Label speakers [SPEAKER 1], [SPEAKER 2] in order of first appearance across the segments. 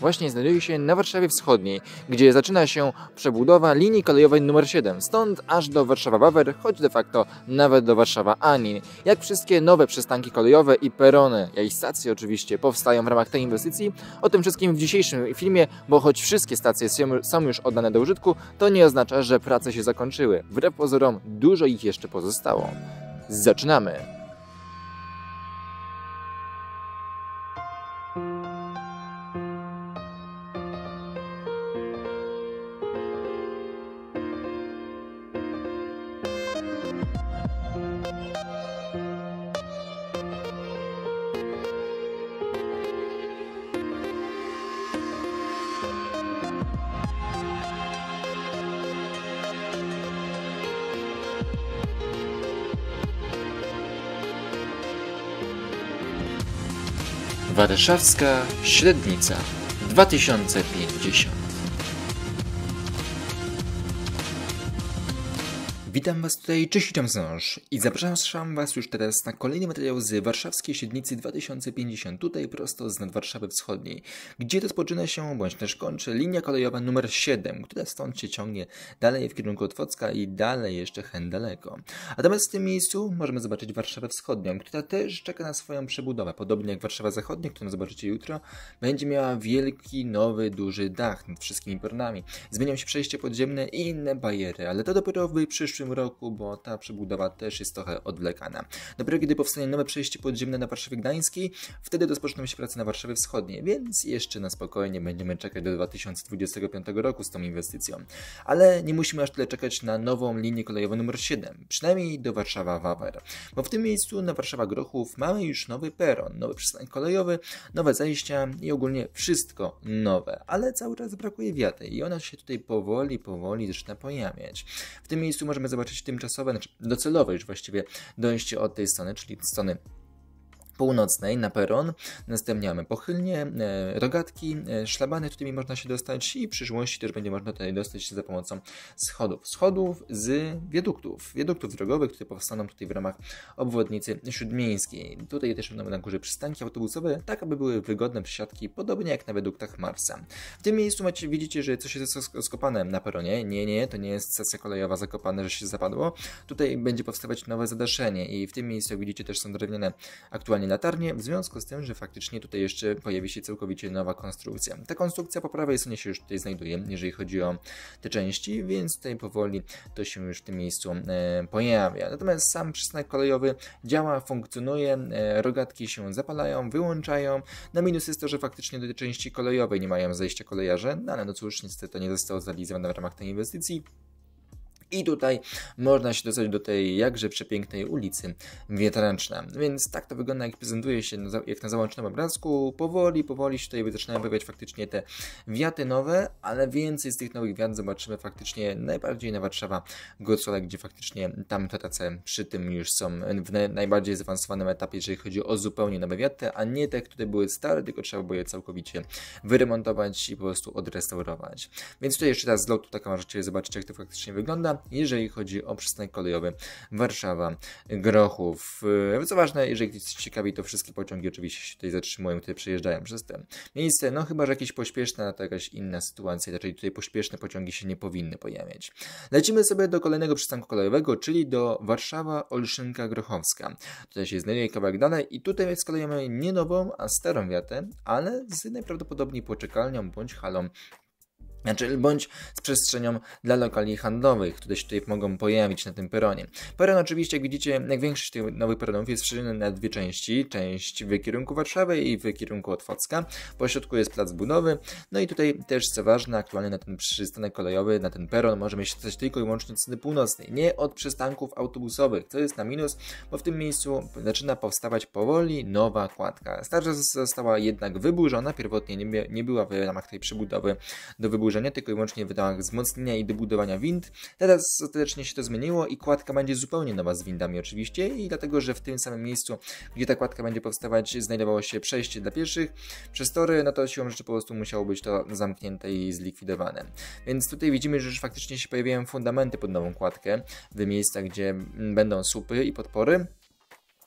[SPEAKER 1] właśnie znajduje się na Warszawie Wschodniej, gdzie zaczyna się przebudowa linii kolejowej nr 7, stąd aż do warszawa Bawer, choć de facto nawet do Warszawa-Anin. Jak wszystkie nowe przystanki kolejowe i perony, i stacje oczywiście, powstają w ramach tej inwestycji, o tym wszystkim w dzisiejszym filmie, bo choć wszystkie stacje są już oddane do użytku, to nie oznacza, że prace się zakończyły. Wbrew pozorom dużo ich jeszcze pozostało. Zaczynamy! Warszawska Średnica 2050 Witam Was tutaj, cześć, tam i zapraszam Was już teraz na kolejny materiał z warszawskiej średnicy 2050, tutaj prosto z nad Warszawy Wschodniej, gdzie rozpoczyna się, bądź też kończy, linia kolejowa numer 7, która stąd się ciągnie dalej w kierunku Otwocka i dalej jeszcze hen daleko. Natomiast w tym miejscu możemy zobaczyć Warszawę Wschodnią, która też czeka na swoją przebudowę, podobnie jak Warszawa Zachodnia, którą zobaczycie jutro, będzie miała wielki, nowy, duży dach nad wszystkimi pornami. Zmienią się przejście podziemne i inne bariery, ale to dopiero w przyszłym roku, bo ta przebudowa też jest trochę odwlekana. Dopiero kiedy powstanie nowe przejście podziemne na Warszawie Gdańskiej, wtedy rozpoczną się prace na Warszawie Wschodniej, więc jeszcze na spokojnie będziemy czekać do 2025 roku z tą inwestycją. Ale nie musimy aż tyle czekać na nową linię kolejową numer 7, przynajmniej do Warszawa-Wawer, bo w tym miejscu na Warszawa-Grochów mamy już nowy peron, nowy przystań kolejowy, nowe zejścia i ogólnie wszystko nowe, ale cały czas brakuje wiaty i ona się tutaj powoli, powoli zaczyna pojawiać. W tym miejscu możemy zobaczyć zobaczyć tymczasowe, znaczy docelowe już właściwie dojście od tej strony, czyli od strony północnej na peron. Następnie mamy pochylnie, e, rogatki, e, szlabany, którymi można się dostać i w przyszłości też będzie można tutaj dostać się za pomocą schodów. Schodów z wiaduktów, wiaduktów drogowych, które powstaną tutaj w ramach obwodnicy śródmiejskiej. Tutaj też mamy na górze przystanki autobusowe, tak aby były wygodne przesiadki, podobnie jak na wiaduktach Marsa. W tym miejscu macie, widzicie, że coś jest skopane na peronie. Nie, nie, to nie jest stacja kolejowa zakopane, że się zapadło. Tutaj będzie powstawać nowe zadaszenie i w tym miejscu, jak widzicie, też są drewniane aktualnie latarnię, w związku z tym, że faktycznie tutaj jeszcze pojawi się całkowicie nowa konstrukcja. Ta konstrukcja po prawej stronie się już tutaj znajduje, jeżeli chodzi o te części, więc tutaj powoli to się już w tym miejscu e, pojawia. Natomiast sam przystanek kolejowy działa, funkcjonuje, e, rogatki się zapalają, wyłączają. Na minus jest to, że faktycznie do tej części kolejowej nie mają zejścia kolejarze, no ale no cóż, niestety to nie zostało zrealizowane w ramach tej inwestycji i tutaj można się dostać do tej jakże przepięknej ulicy Wietręczna. Więc tak to wygląda, jak prezentuje się jak na załączonym obrazku. Powoli, powoli się tutaj zaczynają pojawiać faktycznie te wiaty nowe, ale więcej z tych nowych wiat zobaczymy faktycznie najbardziej na Warszawa Gocole, gdzie faktycznie tam te tace przy tym już są w najbardziej zaawansowanym etapie, jeżeli chodzi o zupełnie nowe wiaty, a nie te, które były stare, tylko trzeba było je całkowicie wyremontować i po prostu odrestaurować. Więc tutaj jeszcze raz z lotu taka możecie zobaczyć, jak to faktycznie wygląda jeżeli chodzi o przystanek kolejowy Warszawa Grochów. E, co ważne, jeżeli ktoś jest ciekawi, to wszystkie pociągi oczywiście się tutaj zatrzymują, które przejeżdżają przez te miejsce. No chyba, że jakieś pośpieszne, to jakaś inna sytuacja, raczej tutaj pośpieszne pociągi się nie powinny pojawiać. Lecimy sobie do kolejnego przystanku kolejowego, czyli do Warszawa Olszynka Grochowska. Tutaj się znajduje kawałek dalej i tutaj z kolei mamy nie nową, a starą wiatę, ale z najprawdopodobniej poczekalnią bądź halą znaczy, bądź z przestrzenią dla lokali handlowych, które się tutaj mogą pojawić na tym peronie. Peron oczywiście, jak widzicie, jak większość tych nowych peronów jest przydzielony na dwie części. Część w kierunku Warszawy i w kierunku Otwocka. Po środku jest plac budowy. No i tutaj też, co ważne, aktualnie na ten przystanek kolejowy, na ten peron możemy się dostać tylko i wyłącznie od strony północnej, nie od przystanków autobusowych, co jest na minus, bo w tym miejscu zaczyna powstawać powoli nowa kładka. Starsza została jednak wyburzona, pierwotnie nie, nie była w ramach tej przebudowy do wyburzenia wydłużenia, tylko i wyłącznie w ramach wzmocnienia i dobudowania wind. Teraz ostatecznie się to zmieniło i kładka będzie zupełnie nowa z windami oczywiście i dlatego, że w tym samym miejscu, gdzie ta kładka będzie powstawać, znajdowało się przejście dla pieszych przez tory, no to siłą rzeczy po prostu musiało być to zamknięte i zlikwidowane. Więc tutaj widzimy, że już faktycznie się pojawiają fundamenty pod nową kładkę w miejscach, gdzie będą słupy i podpory.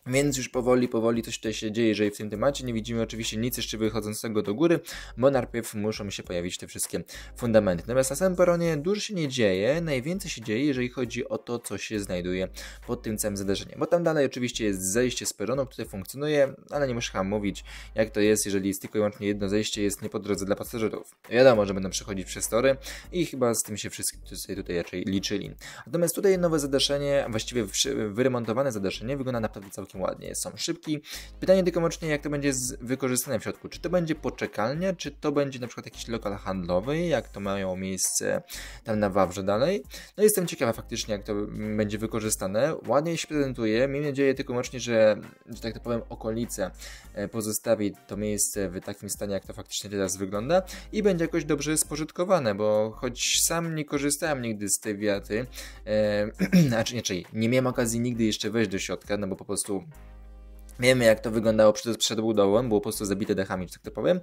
[SPEAKER 1] Więc już powoli, powoli coś tutaj się dzieje, jeżeli w tym temacie nie widzimy oczywiście nic jeszcze wychodzącego do góry, bo najpierw muszą się pojawić te wszystkie fundamenty. Natomiast na samym peronie dużo się nie dzieje, najwięcej się dzieje, jeżeli chodzi o to, co się znajduje pod tym całym zdarzeniem. Bo tam dalej oczywiście jest zejście z peronu, które funkcjonuje, ale nie muszę chyba mówić, jak to jest, jeżeli jest tylko i wyłącznie jedno zejście, jest nie po drodze dla pasażerów. Wiadomo, że będą przechodzić przez tory i chyba z tym się wszyscy tutaj raczej liczyli. Natomiast tutaj nowe zadaszenie, właściwie wyremontowane zadaszenie wygląda naprawdę całkiem całkiem ładnie, są szybki. Pytanie tylko wyłącznie, jak to będzie wykorzystane w środku. Czy to będzie poczekalnia, czy to będzie na przykład jakiś lokal handlowy, jak to mają miejsce tam na Wawrze dalej. No jestem ciekawa faktycznie, jak to będzie wykorzystane. Ładnie się prezentuje. Miejmy nadzieję tylko wyłącznie, że, że tak to powiem, okolice e, pozostawi to miejsce w takim stanie, jak to faktycznie teraz wygląda i będzie jakoś dobrze spożytkowane, bo choć sam nie korzystałem nigdy z tej wiaty, e, znaczy nie, czyli nie miałem okazji nigdy jeszcze wejść do środka, no bo po prostu Wiemy, jak to wyglądało przed, przed budową, było po prostu zabite dechami, że tak to powiem,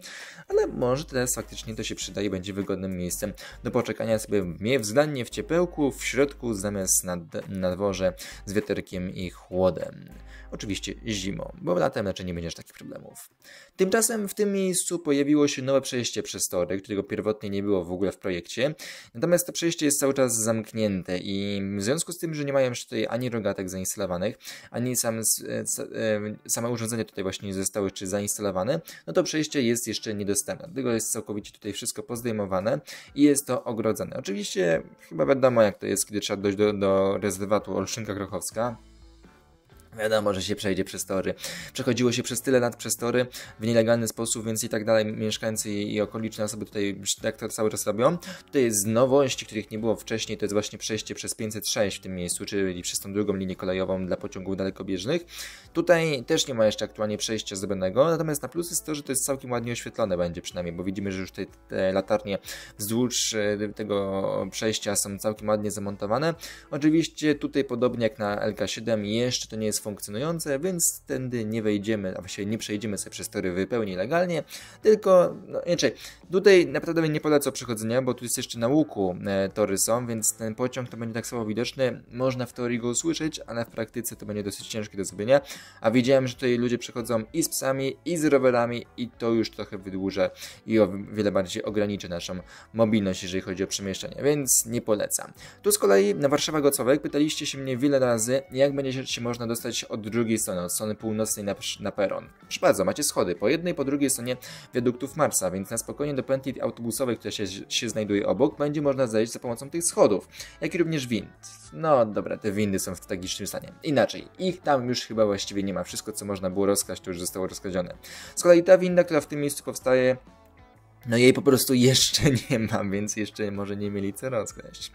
[SPEAKER 1] ale może teraz faktycznie to się przyda i będzie wygodnym miejscem do poczekania sobie względnie w ciepełku, w środku, zamiast na, na dworze z wieterkiem i chłodem. Oczywiście zimą, bo latem raczej nie będziesz takich problemów. Tymczasem w tym miejscu pojawiło się nowe przejście przez tory, którego pierwotnie nie było w ogóle w projekcie. Natomiast to przejście jest cały czas zamknięte i w związku z tym, że nie mają jeszcze tutaj ani rogatek zainstalowanych, ani sam, e, e, same urządzenia tutaj właśnie zostały jeszcze zainstalowane, no to przejście jest jeszcze niedostępne. Dlatego jest całkowicie tutaj wszystko pozdejmowane i jest to ogrodzone. Oczywiście chyba wiadomo jak to jest, kiedy trzeba dojść do, do rezerwatu Olszynka Krochowska. Wiadomo, że się przejdzie przez tory. Przechodziło się przez tyle lat przez tory w nielegalny sposób, więc i tak dalej mieszkańcy i okoliczne osoby tutaj tak to cały czas robią. Tutaj z nowości, których nie było wcześniej, to jest właśnie przejście przez 506 w tym miejscu, czyli przez tą drugą linię kolejową dla pociągów dalekobieżnych. Tutaj też nie ma jeszcze aktualnie przejścia zrobionego, natomiast na plus jest to, że to jest całkiem ładnie oświetlone będzie przynajmniej, bo widzimy, że już te, te latarnie wzdłuż e, tego przejścia są całkiem ładnie zamontowane. Oczywiście tutaj podobnie jak na LK7 jeszcze to nie jest jest funkcjonujące, więc tędy nie wejdziemy, a właściwie nie przejdziemy sobie przez tory wypełni legalnie, tylko, no inaczej, tutaj naprawdę nie polecam przechodzenia, bo tu jest jeszcze na łuku e, tory są, więc ten pociąg to będzie tak samo widoczny, można w teorii go usłyszeć, ale w praktyce to będzie dosyć ciężkie do zrobienia, a widziałem, że tutaj ludzie przechodzą i z psami, i z rowerami i to już trochę wydłuża i o wiele bardziej ograniczy naszą mobilność, jeżeli chodzi o przemieszczanie, więc nie polecam. Tu z kolei na Warszawa Gocowek pytaliście się mnie wiele razy, jak będzie się można dostać dostać od drugiej strony, od strony północnej na, na peron. Proszę bardzo, macie schody po jednej, po drugiej stronie wiaduktów Marsa, więc na spokojnie do pętli autobusowej, która się, się znajduje obok, będzie można zejść za pomocą tych schodów, jak i również wind. No dobra, te windy są w tragicznym stanie. Inaczej, ich tam już chyba właściwie nie ma. Wszystko, co można było rozkraść, to już zostało rozkradzione. Z kolei ta winda, która w tym miejscu powstaje, no jej po prostu jeszcze nie ma, więc jeszcze może nie mieli co rozkleść.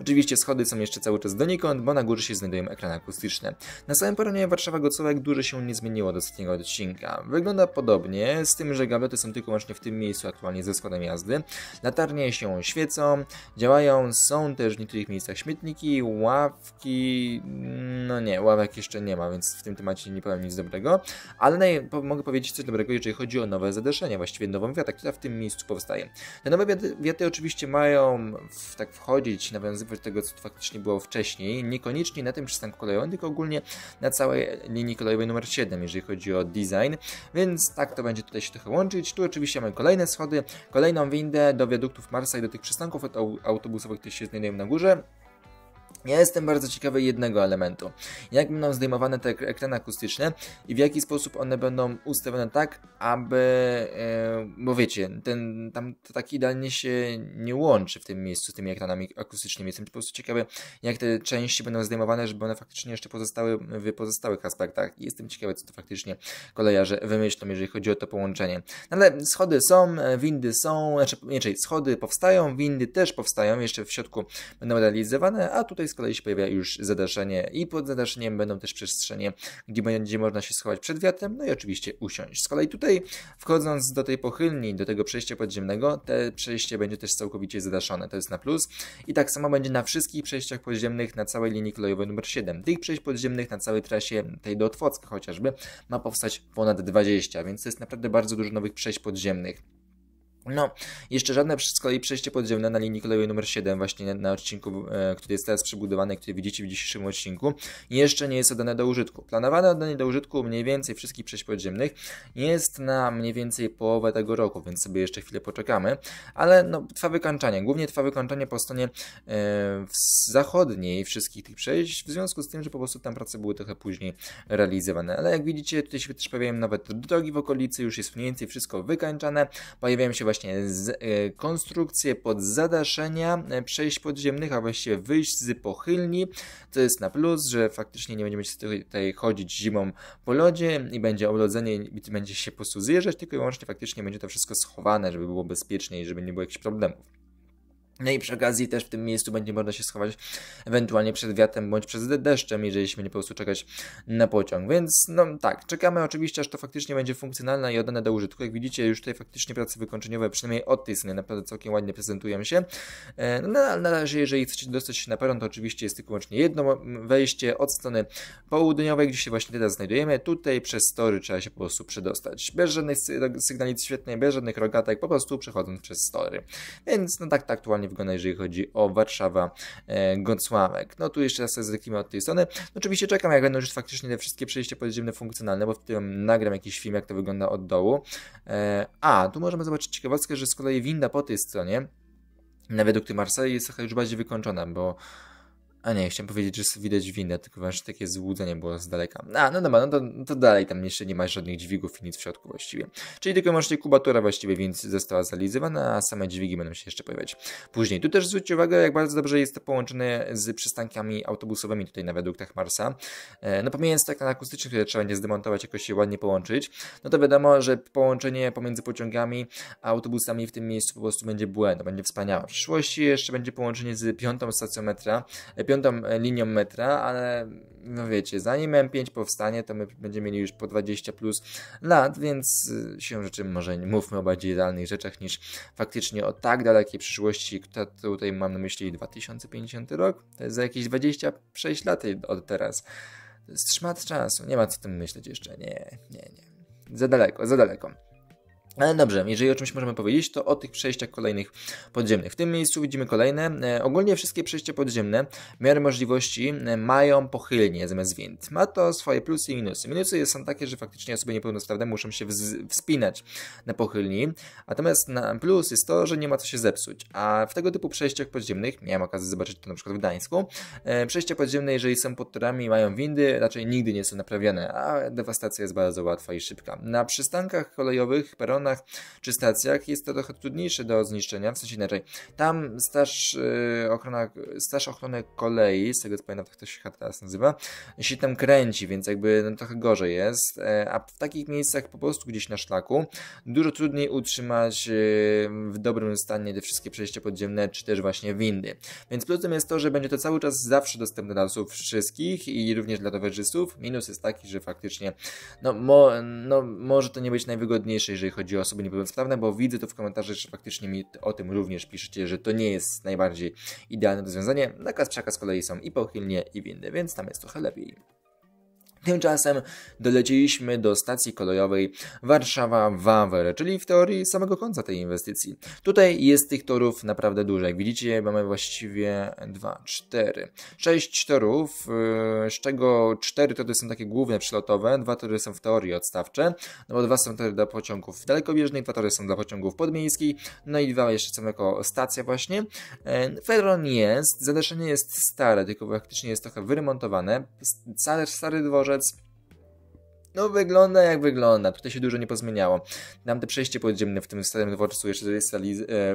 [SPEAKER 1] Oczywiście schody są jeszcze cały czas donikąd, bo na górze się znajdują ekrany akustyczne. Na samym poronie Warszawa-Gocławek dużo się nie zmieniło do ostatniego odcinka. Wygląda podobnie, z tym, że gablety są tylko właśnie w tym miejscu aktualnie ze schodem jazdy. Latarnie się świecą, działają, są też w niektórych miejscach śmietniki, ławki... No nie, ławek jeszcze nie ma, więc w tym temacie nie powiem nic dobrego. Ale mogę powiedzieć coś dobrego, jeżeli chodzi o nowe zadeszenie, właściwie nową wiatę, która w tym tym miejscu powstaje. Te nowe wiaty oczywiście mają w, tak wchodzić, nawiązywać do tego, co faktycznie było wcześniej, niekoniecznie na tym przystanku kolejowym, tylko ogólnie na całej linii kolejowej numer 7, jeżeli chodzi o design, więc tak to będzie tutaj się trochę łączyć. Tu oczywiście mamy kolejne schody, kolejną windę do wiaduktów Marsa i do tych przystanków autobusowych, które się znajdują na górze. Ja jestem bardzo ciekawy jednego elementu. Jak będą zdejmowane te ekrany akustyczne i w jaki sposób one będą ustawione tak, aby, e, bo wiecie, ten, tam to tak idealnie się nie łączy w tym miejscu z tymi ekranami akustycznymi. Jestem po prostu ciekawy, jak te części będą zdejmowane, żeby one faktycznie jeszcze pozostały w pozostałych aspektach. jestem ciekawy, co to faktycznie kolejarze wymyślą, jeżeli chodzi o to połączenie. No ale schody są, e, windy są, znaczy, inaczej, schody powstają, windy też powstają, jeszcze w środku będą realizowane, a tutaj z kolei się pojawia już zadaszenie i pod zadaszeniem będą też przestrzenie, gdzie będzie można się schować przed wiatrem, no i oczywiście usiąść. Z kolei tutaj wchodząc do tej pochylni, do tego przejścia podziemnego, te przejście będzie też całkowicie zadaszone, to jest na plus. I tak samo będzie na wszystkich przejściach podziemnych na całej linii kolejowej nr 7. Tych przejść podziemnych na całej trasie tej do Otwocka chociażby ma powstać ponad 20, więc to jest naprawdę bardzo dużo nowych przejść podziemnych. No, jeszcze żadne z kolei przejście podziemne na linii kolejowej numer 7, właśnie na odcinku, e, który jest teraz przebudowany, który widzicie w dzisiejszym odcinku, jeszcze nie jest oddane do użytku. Planowane oddanie do użytku mniej więcej wszystkich przejść podziemnych jest na mniej więcej połowę tego roku, więc sobie jeszcze chwilę poczekamy, ale no, trwa wykańczanie. Głównie trwa wykańczanie po stronie e, zachodniej wszystkich tych przejść, w związku z tym, że po prostu tam prace były trochę później realizowane. Ale jak widzicie, tutaj się też pojawiają nawet drogi w okolicy, już jest mniej więcej wszystko wykańczane, pojawiają się właśnie właśnie z, e, konstrukcję pod zadaszenia e, przejść podziemnych, a właściwie wyjść z pochylni. To jest na plus, że faktycznie nie będziemy tutaj chodzić zimą po lodzie i będzie oblodzenie i będzie się po prostu zjeżdżać, tylko i wyłącznie faktycznie będzie to wszystko schowane, żeby było bezpiecznie i żeby nie było jakichś problemów. No i przy okazji też w tym miejscu będzie można się schować ewentualnie przed wiatrem bądź przed deszczem, jeżeli się będzie po prostu czekać na pociąg. Więc no tak, czekamy oczywiście, aż to faktycznie będzie funkcjonalne i oddane do użytku. Jak widzicie, już tutaj faktycznie prace wykończeniowe, przynajmniej od tej strony naprawdę całkiem ładnie prezentują się. E, no ale na razie, jeżeli chcecie dostać się na peron, to oczywiście jest tylko łącznie jedno wejście od strony południowej, gdzie się właśnie teraz znajdujemy. Tutaj przez tory trzeba się po prostu przedostać. Bez żadnych sygnalic świetnej, bez żadnych rogatek, po prostu przechodząc przez tory. Więc no tak, tak aktualnie wygląda jeżeli chodzi o Warszawa e, Gocławek. No tu jeszcze raz zerknijmy od tej strony. Oczywiście czekam, jak będą już faktycznie te wszystkie przejścia podziemne funkcjonalne, bo w tym nagram jakiś film, jak to wygląda od dołu. E, a, tu możemy zobaczyć ciekawostkę, że z kolei winda po tej stronie na wiadukty Marsylii jest trochę już bardziej wykończona, bo a nie, chciałem powiedzieć, że widać winę, tylko właśnie takie złudzenie było z daleka. A, no dobra, no to, no to dalej tam jeszcze nie ma żadnych dźwigów i nic w środku właściwie. Czyli tylko właśnie kubatura właściwie więc została zalizowana, a same dźwigi będą się jeszcze pojawiać później. Tu też zwróćcie uwagę, jak bardzo dobrze jest to połączone z przystankami autobusowymi tutaj na wiaduktach Marsa. E, no pomijając tak na akustyczny, które trzeba będzie zdemontować, jakoś się ładnie połączyć, no to wiadomo, że połączenie pomiędzy pociągami a autobusami w tym miejscu po prostu będzie błędem, będzie wspaniałe. W przyszłości jeszcze będzie połączenie z piątą stacją metra, e, piątą e, linią metra, ale no wiecie, zanim M5 powstanie, to my będziemy mieli już po 20 plus lat, więc e, się rzeczy może nie mówmy o bardziej realnych rzeczach niż faktycznie o tak dalekiej przyszłości, która tutaj mam na myśli 2050 rok, to jest za jakieś 26 lat od teraz. To jest szmat czasu, nie ma co tym myśleć jeszcze, nie, nie, nie. Za daleko, za daleko. Ale dobrze, jeżeli o czymś możemy powiedzieć, to o tych przejściach kolejnych podziemnych. W tym miejscu widzimy kolejne. E, ogólnie wszystkie przejścia podziemne w miarę możliwości e, mają pochylnie zamiast wind. Ma to swoje plusy i minusy. Minusy są takie, że faktycznie osoby niepełnosprawne muszą się wspinać na pochylni. Natomiast na plus jest to, że nie ma co się zepsuć. A w tego typu przejściach podziemnych, miałem okazję zobaczyć to na przykład w Gdańsku, e, przejścia podziemne, jeżeli są pod torami i mają windy, raczej nigdy nie są naprawiane, a dewastacja jest bardzo łatwa i szybka. Na przystankach kolejowych peron stadionach czy stacjach jest to trochę trudniejsze do zniszczenia, w sensie inaczej. Tam staż, yy, ochrona, staż ochrony kolei, z tego co pamiętam, tak to się teraz nazywa, się tam kręci, więc jakby no, trochę gorzej jest, e, a w takich miejscach po prostu gdzieś na szlaku dużo trudniej utrzymać y, w dobrym stanie te wszystkie przejścia podziemne, czy też właśnie windy. Więc plusem jest to, że będzie to cały czas zawsze dostępne dla osób wszystkich i również dla towarzystów. Minus jest taki, że faktycznie no, mo, no może to nie być najwygodniejsze, jeżeli chodzi chodzi o osoby niepełnosprawne, bo widzę to w komentarzach, że faktycznie mi o tym również piszecie, że to nie jest najbardziej idealne rozwiązanie. Na Kasprzaka z kolei są i pochylnie, i windy, więc tam jest trochę lepiej. Tymczasem dolecieliśmy do stacji kolejowej Warszawa-Wawer, czyli w teorii samego końca tej inwestycji. Tutaj jest tych torów naprawdę dużo. Jak widzicie, mamy właściwie 2, 4, 6 torów, y, z czego 4 tory są takie główne przylotowe, 2 tory są w teorii odstawcze, no bo 2 są tory dla pociągów dalekobieżnych, 2 tory są dla pociągów podmiejskich, no i 2 jeszcze są jako stacja właśnie. Y, Ferron jest, zadaszenie jest stare, tylko faktycznie jest trochę wyremontowane. Stary, stary dworzec no wygląda jak wygląda, tutaj się dużo nie pozmieniało. te przejście podziemne w tym starym dworcu jeszcze jest e,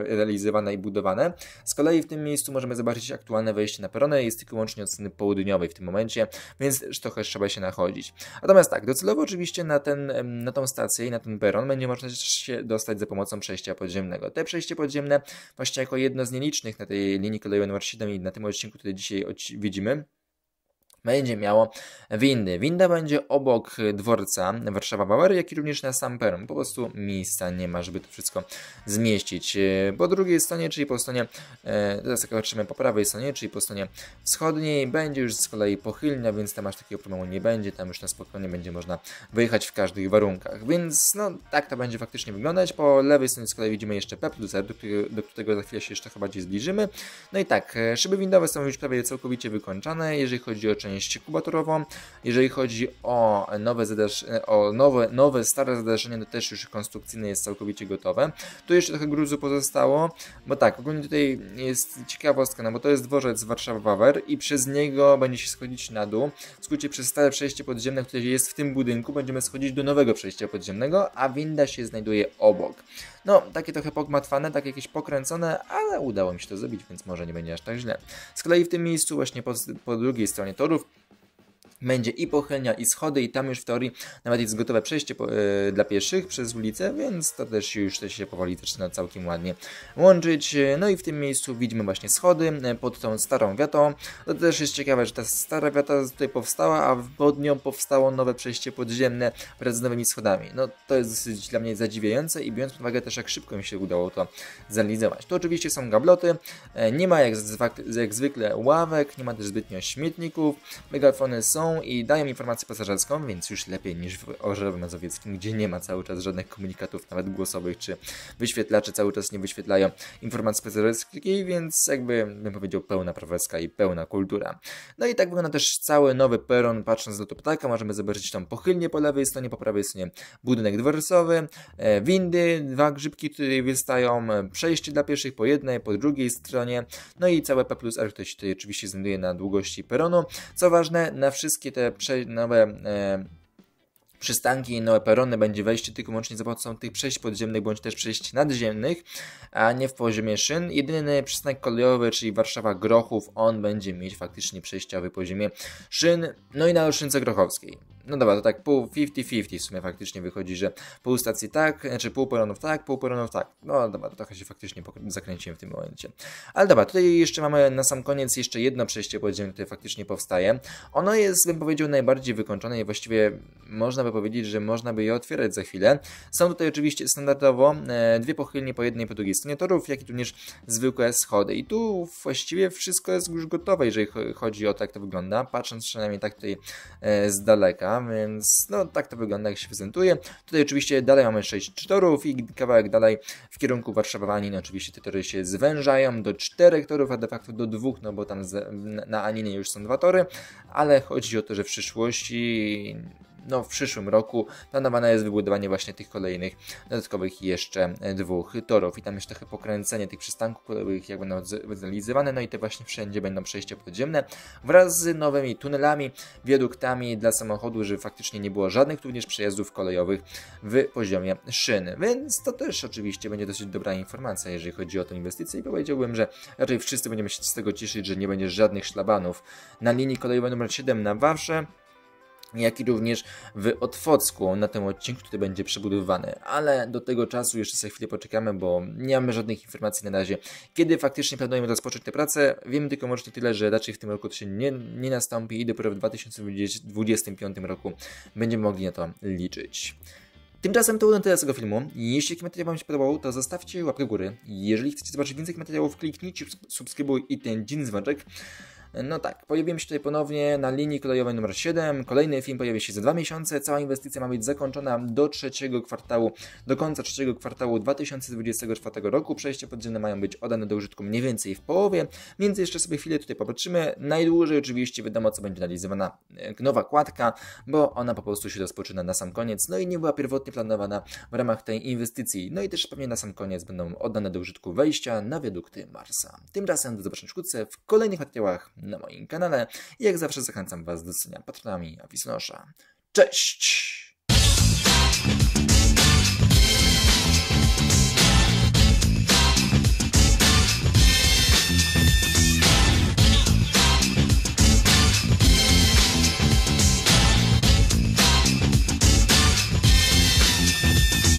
[SPEAKER 1] realizowane i budowane. Z kolei w tym miejscu możemy zobaczyć aktualne wejście na peronę, jest tylko łącznie od strony południowej w tym momencie, więc trochę trzeba się nachodzić. Natomiast tak, docelowo oczywiście na, ten, na tą stację i na ten peron będzie można się dostać za pomocą przejścia podziemnego. Te przejście podziemne właśnie jako jedno z nielicznych na tej linii kolejowej nr 7 i na tym odcinku, który dzisiaj widzimy, będzie miało windy. Winda będzie obok dworca Warszawa Bauer, jak i również na Samperum. Po prostu miejsca nie ma, żeby to wszystko zmieścić. E, po drugiej stronie, czyli po stronie, e, teraz jak patrzymy po prawej stronie, czyli po stronie wschodniej, będzie już z kolei pochylnia, więc tam aż takiego problemu nie będzie. Tam już na spokojnie będzie można wyjechać w każdych warunkach. Więc no, tak to będzie faktycznie wyglądać. Po lewej stronie z kolei widzimy jeszcze Pepluser, do, do którego za chwilę się jeszcze chyba gdzieś zbliżymy. No i tak, e, szyby windowe są już prawie całkowicie wykończone, jeżeli chodzi o część część kubaturową. Jeżeli chodzi o nowe, o nowe, nowe stare zaderzenie, to też już konstrukcyjne jest całkowicie gotowe. Tu jeszcze trochę gruzu pozostało, bo tak, ogólnie tutaj jest ciekawostka, no bo to jest dworzec Warszawa-Wawer i przez niego będzie się schodzić na dół. W skrócie przez stare przejście podziemne, które jest w tym budynku, będziemy schodzić do nowego przejścia podziemnego, a winda się znajduje obok. No, takie trochę pogmatwane, tak jakieś pokręcone, ale udało mi się to zrobić, więc może nie będzie aż tak źle. Z kolei w tym miejscu, właśnie po, po drugiej stronie torów, będzie i pochylnia, i schody, i tam już w teorii nawet jest gotowe przejście po, e, dla pieszych przez ulicę, więc to też już to się powoli zaczyna całkiem ładnie łączyć. No i w tym miejscu widzimy właśnie schody e, pod tą starą wiatą. To też jest ciekawe, że ta stara wiata tutaj powstała, a pod nią powstało nowe przejście podziemne wraz z nowymi schodami. No to jest dosyć dla mnie zadziwiające i biorąc pod uwagę też jak szybko mi się udało to zrealizować. To oczywiście są gabloty, e, nie ma jak, jak zwykle ławek, nie ma też zbytnio śmietników, megafony są i dają informację pasażerską, więc już lepiej niż w Orzewie Mazowieckim, gdzie nie ma cały czas żadnych komunikatów, nawet głosowych, czy wyświetlacze cały czas nie wyświetlają informacji pasażerskiej, więc jakby bym powiedział pełna praweska i pełna kultura. No i tak wygląda też cały nowy peron, patrząc do ptaka, możemy zobaczyć tam pochylnie po lewej stronie, po prawej stronie budynek dworcowy, e, windy, dwa grzybki, które wystają, e, przejście dla pieszych po jednej, po drugiej stronie, no i całe P plus R, które się tutaj oczywiście znajduje na długości peronu. Co ważne, na wszystkich wszystkie te nowe e, przystanki i nowe perony będzie wejście tylko łącznie za pomocą tych przejść podziemnych bądź też przejść nadziemnych, a nie w poziomie szyn. Jedyny przystanek kolejowy, czyli Warszawa Grochów, on będzie mieć faktycznie przejściowy poziomie szyn, no i na Oszynce Grochowskiej no dobra, to tak pół 50-50 w sumie faktycznie wychodzi, że pół stacji tak, znaczy pół peronów tak, pół peronów tak. No dobra, to trochę się faktycznie zakręciłem w tym momencie. Ale dobra, tutaj jeszcze mamy na sam koniec jeszcze jedno przejście podziemne, które faktycznie powstaje. Ono jest, bym powiedział, najbardziej wykończone i właściwie można by powiedzieć, że można by je otwierać za chwilę. Są tutaj oczywiście standardowo e, dwie pochylnie po jednej i po drugiej stronie torów, jak i również zwykłe schody. I tu właściwie wszystko jest już gotowe, jeżeli chodzi o tak to wygląda, patrząc przynajmniej tak tutaj e, z daleka więc no tak to wygląda, jak się prezentuje. Tutaj oczywiście dalej mamy 6 torów i kawałek dalej w kierunku Warszawa Aniny. oczywiście te tory się zwężają do 4 torów, a de facto do 2, no bo tam z, na Aninie już są dwa tory, ale chodzi o to, że w przyszłości no, w przyszłym roku planowane jest wybudowanie właśnie tych kolejnych dodatkowych jeszcze e, dwóch torów i tam jeszcze trochę pokręcenie tych przystanków kolejowych jak będą no, zrealizowane, no i te właśnie wszędzie będą przejścia podziemne wraz z nowymi tunelami, wiaduktami dla samochodu, żeby faktycznie nie było żadnych również przejazdów kolejowych w poziomie szyny. więc to też oczywiście będzie dosyć dobra informacja, jeżeli chodzi o tę inwestycję i powiedziałbym, że raczej wszyscy będziemy się z tego cieszyć, że nie będzie żadnych szlabanów na linii kolejowej nr 7 na Wawrze, jak i również w Otwocku na tym odcinku, który będzie przebudowywany. Ale do tego czasu jeszcze za chwilę poczekamy, bo nie mamy żadnych informacji na razie, kiedy faktycznie planujemy rozpocząć tę pracę. Wiemy tylko może tyle, że raczej w tym roku to się nie, nie nastąpi i dopiero w 2025 roku będziemy mogli na to liczyć. Tymczasem to było na tyle z tego filmu. Jeśli taki materiał Wam się podobał, to zostawcie łapkę góry. Jeżeli chcecie zobaczyć więcej materiałów, kliknijcie subskrybuj i ten dzień dzwoneczek. No tak, pojawimy się tutaj ponownie na linii kolejowej numer 7. Kolejny film pojawi się za dwa miesiące. Cała inwestycja ma być zakończona do trzeciego kwartału, do końca trzeciego kwartału 2024 roku. Przejścia podziemne mają być oddane do użytku mniej więcej w połowie, więc jeszcze sobie chwilę tutaj popatrzymy. Najdłużej oczywiście wiadomo, co będzie realizowana e, nowa kładka, bo ona po prostu się rozpoczyna na sam koniec, no i nie była pierwotnie planowana w ramach tej inwestycji. No i też pewnie na sam koniec będą oddane do użytku wejścia na wiadukty Marsa. Tymczasem do zobaczenia wkrótce w kolejnych materiałach na moim kanale. jak zawsze zachęcam Was do cenia patronami Apisnosza. Cześć!